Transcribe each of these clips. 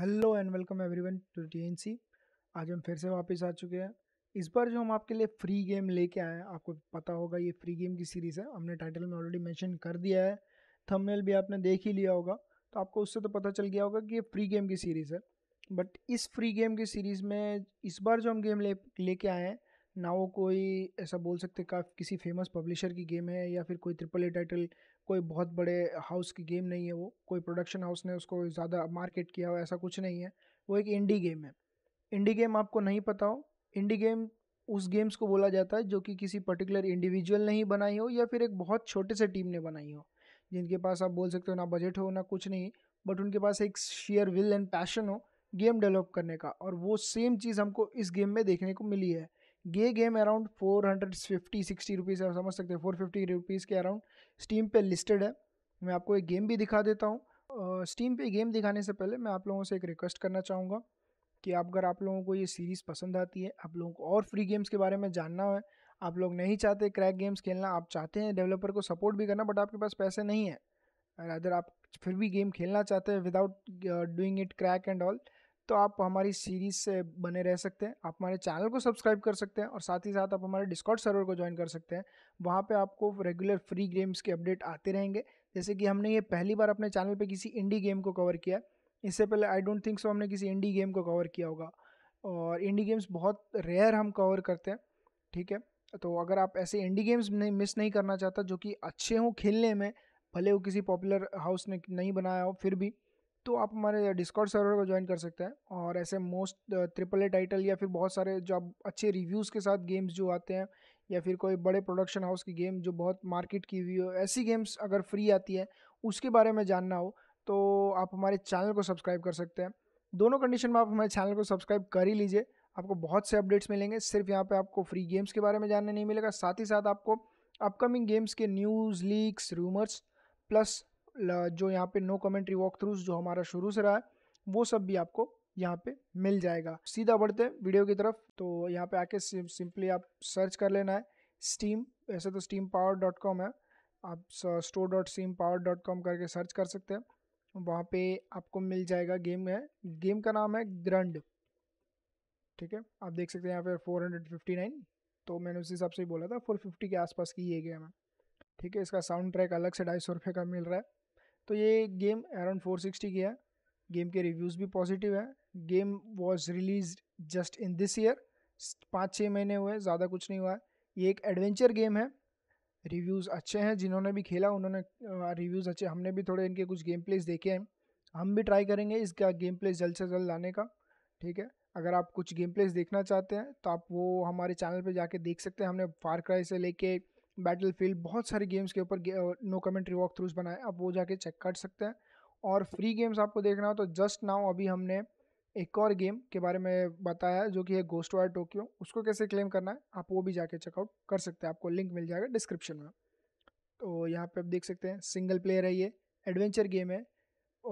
hello and welcome everyone to TNC आज हम फिर से वापस आ चुके हैं इस बार जो हम आपके लिए फ्री गेम लेके आए हैं आपको पता होगा ये फ्री गेम की सीरीज़ है हमने टाइटल में ऑलरेडी मेंशन कर दिया है थंबनेल भी आपने देख ही लिया होगा तो आपको उससे तो पता चल गया होगा कि ये फ्री गेम की सीरीज़ है बट इस फ्री गेम की सीरीज़ में इस बार जो हम गेम ले लेके आए हैं ना वो कोई ऐसा बोल सकते का किसी फेमस पब्लिशर की गेम है या फिर कोई ट्रिपल ए टाइटल कोई बहुत बड़े हाउस की गेम नहीं है वो कोई प्रोडक्शन हाउस ने उसको ज़्यादा मार्केट किया हो ऐसा कुछ नहीं है वो एक इंडी गेम है इंडी गेम आपको नहीं पता हो इंडी गेम उस गेम्स को बोला जाता है जो कि किसी पर्टिकुलर इंडिविजुअल ने ही बनाई हो या फिर एक बहुत छोटे से टीम ने बनाई हो जिनके पास आप बोल सकते हो ना बजट हो ना कुछ नहीं बट उनके पास एक शेयर विल एंड पैशन हो गेम डेवलप करने का और वो सेम चीज़ हमको इस गेम में देखने को मिली है ये game around four hundred fifty sixty rupees आप समझ सकते हैं फोर फिफ्टी रुपीज़ के अराउंड स्टीम पे लिस्टेड है मैं आपको एक गेम भी दिखा देता हूँ स्टीम पे गेम दिखाने से पहले मैं आप लोगों से एक रिक्वेस्ट करना चाहूँगा कि आप अगर आप लोगों को ये सीरीज़ पसंद आती है आप लोगों को और फ्री गेम्स के बारे में जानना है आप लोग नहीं चाहते क्रैक गेम्स खेलना आप चाहते हैं डेवलपर को सपोर्ट भी करना बट आपके पास पैसे नहीं है अगर आप फिर भी गेम खेलना चाहते हैं without doing it crack and all तो आप हमारी सीरीज से बने रह सकते हैं आप हमारे चैनल को सब्सक्राइब कर सकते हैं और साथ ही साथ आप हमारे डिस्कॉर्ड सर्वर को ज्वाइन कर सकते हैं वहाँ पे आपको रेगुलर फ्री गेम्स के अपडेट आते रहेंगे जैसे कि हमने ये पहली बार अपने चैनल पे किसी इंडी गेम को कवर किया इससे पहले आई डोंट थिंक सो हमने किसी इंडी गेम को कवर किया होगा और इंडी गेम्स बहुत रेयर हम कवर करते हैं ठीक है तो अगर आप ऐसे इंडी गेम्स नहीं मिस नहीं करना चाहता जो कि अच्छे हों खेलने में भले वो किसी पॉपुलर हाउस ने नहीं बनाया हो फिर भी तो आप हमारे डिस्कॉर्ड सर्वर को ज्वाइन कर सकते हैं और ऐसे मोस्ट ट्रिपल ए टाइटल या फिर बहुत सारे जो आप अच्छे रिव्यूज़ के साथ गेम्स जो आते हैं या फिर कोई बड़े प्रोडक्शन हाउस की गेम जो बहुत मार्केट की हुई हो ऐसी गेम्स अगर फ्री आती है उसके बारे में जानना हो तो आप हमारे चैनल को सब्सक्राइब कर सकते हैं दोनों कंडीशन में आप हमारे चैनल को सब्सक्राइब कर ही लीजिए आपको बहुत से अपडेट्स मिलेंगे सिर्फ यहाँ पे आपको फ्री गेम्स के बारे में जानने नहीं मिलेगा साथ ही साथ आपको अपकमिंग गेम्स के न्यूज़ लीक्स रूमर्स प्लस जो यहाँ पे नो कमेंट्री वॉक थ्रूज जो हमारा शुरू से रहा है वो सब भी आपको यहाँ पे मिल जाएगा सीधा बढ़ते हैं वीडियो की तरफ तो यहाँ पे आके सिंपली आप सर्च कर लेना है स्टीम ऐसे तो स्टीम पावर डॉट कॉम है आप store dot Steam power dot com करके सर्च कर सकते हैं वहाँ पे आपको मिल जाएगा गेम है गेम का नाम है ग्रंड ठीक है आप देख सकते हैं यहाँ पे 459 तो मैंने उस हिसाब से ही बोला था 450 के आसपास की ये गेम है ठीक है इसका साउंड ट्रैक अलग से ढाई सौ रुपये का मिल रहा है तो ये गेम अराउंड 460 की है गेम के रिव्यूज़ भी पॉजिटिव है game was release just in this year पाँच छः महीने हुए ज़्यादा कुछ नहीं हुआ है ये एक एडवेंचर गेम है रिव्यूज़ अच्छे हैं जिन्होंने भी खेला उन्होंने रिव्यूज़ अच्छे हमने भी थोड़े इनके कुछ गेम प्लेस देखे हैं हम भी ट्राई करेंगे इसका गेम प्लेस जल्द से जल्द लाने का ठीक है अगर आप कुछ गेम प्लेस देखना चाहते हैं तो आप वो हमारे चैनल पे जाके देख सकते हैं हमने फार क्राई से लेके बैटल फील्ड बहुत सारे गेम्स के ऊपर नो कमेंट्री वॉक थ्रूज बनाए आप वो जाके चेक कर सकते हैं और फ्री गेम्स आपको देखना हो तो जस्ट नाउ अभी हमने एक और गेम के बारे में बताया जो कि है गोस्ट वायर टोक्यो उसको कैसे क्लेम करना है आप वो भी जाके चेकआउट कर सकते हैं आपको लिंक मिल जाएगा डिस्क्रिप्शन में तो यहाँ पे आप देख सकते हैं सिंगल प्लेयर है ये एडवेंचर गेम है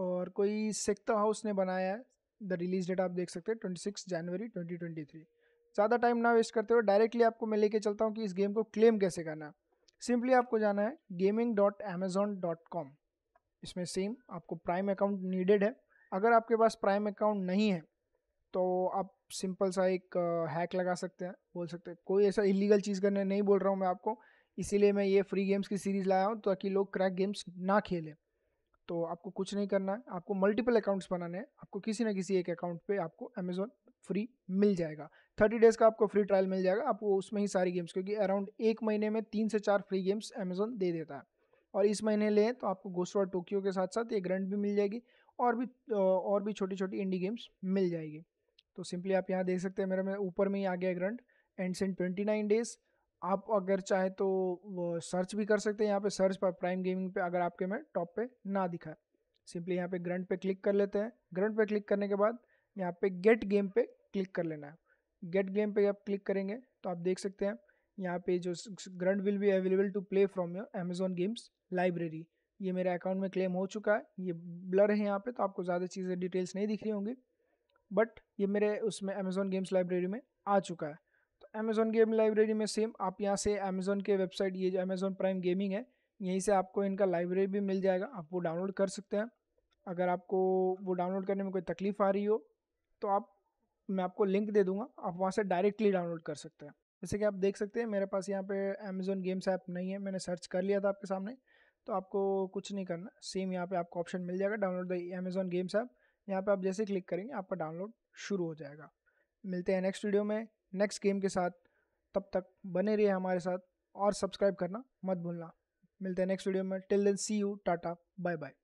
और कोई सेक्ता हाउस ने बनाया है द रिलीज डेट आप देख सकते हैं twenty six January twenty twenty three ज़्यादा टाइम ना वेस्ट करते हुए डायरेक्टली आपको मैं लेके चलता हूँ कि इस गेम को क्लेम कैसे करना है सिंपली आपको जाना है gaming dot Amazon dot com इसमें सेम आपको प्राइम अकाउंट नीडेड है अगर आपके पास प्राइम अकाउंट नहीं है तो आप सिंपल सा एक हैक लगा सकते हैं बोल सकते हैं कोई ऐसा इलीगल चीज़ करने नहीं बोल रहा हूँ मैं आपको इसीलिए मैं ये फ्री गेम्स की सीरीज़ लाया हूँ ताकि लोग क्रैक गेम्स ना खेलें तो आपको कुछ नहीं करना है आपको मल्टीपल अकाउंट्स बनाने हैं आपको किसी ना किसी एक अकाउंट पे आपको अमेजोन फ्री मिल जाएगा थर्टी डेज़ का आपको फ्री ट्रायल मिल जाएगा आपको उसमें ही सारी गेम्स क्योंकि अराउंड एक महीने में तीन से चार फ्री गेम्स अमेजोन दे देता है और इस महीने लें तो आपको गोस्वा टोक्यो के साथ साथ ये ग्रंट भी मिल जाएगी और भी और भी छोटी छोटी इंडी गेम्स मिल जाएगी तो सिंपली आप यहाँ देख सकते हैं मेरे में ऊपर में ही आ गया Grunt and in twenty nine days आप अगर चाहे तो सर्च भी कर सकते हैं यहाँ पे सर्च पर प्राइम गेमिंग पे अगर आपके में टॉप पे ना दिखाए सिंपली यहाँ पे ग्रंट पे क्लिक कर लेते हैं ग्रंट पे क्लिक करने के बाद यहाँ पे गेट गेम पे क्लिक कर लेना है गेट गेम पे आप क्लिक करेंगे तो आप देख सकते हैं यहाँ पे जो Grunt will be available to play from your Amazon games library ये मेरे अकाउंट में क्लेम हो चुका है ये ब्लर है यहाँ पे तो आपको ज़्यादा चीज़ें डिटेल्स नहीं दिख रही होंगी बट ये मेरे उसमें अमेजोन गेम्स लाइब्रेरी में आ चुका है तो अमेजोन गेम लाइब्रेरी में सेम आप यहाँ से अमेजोन के वेबसाइट ये जो अमेजोन प्राइम गेमिंग है यहीं से आपको इनका लाइब्रेरी भी मिल जाएगा आप वो डाउनलोड कर सकते हैं अगर आपको वो डाउनलोड करने में कोई तकलीफ़ आ रही हो तो आप मैं आपको लिंक दे दूंगा आप वहाँ से डायरेक्टली डाउनलोड कर सकते हैं जैसे कि आप देख सकते हैं मेरे पास यहाँ पे अमेजोन गेम्स ऐप नहीं है मैंने सर्च कर लिया था आपके सामने तो आपको कुछ नहीं करना सेम यहाँ पे आपको ऑप्शन मिल जाएगा download the Amazon games app यहाँ पे आप जैसे क्लिक करेंगे आपका डाउनलोड शुरू हो जाएगा मिलते हैं नेक्स्ट वीडियो में नेक्स्ट गेम के साथ तब तक बने रहिए हमारे साथ और सब्सक्राइब करना मत भूलना मिलते हैं नेक्स्ट वीडियो में till then see you tata bye bye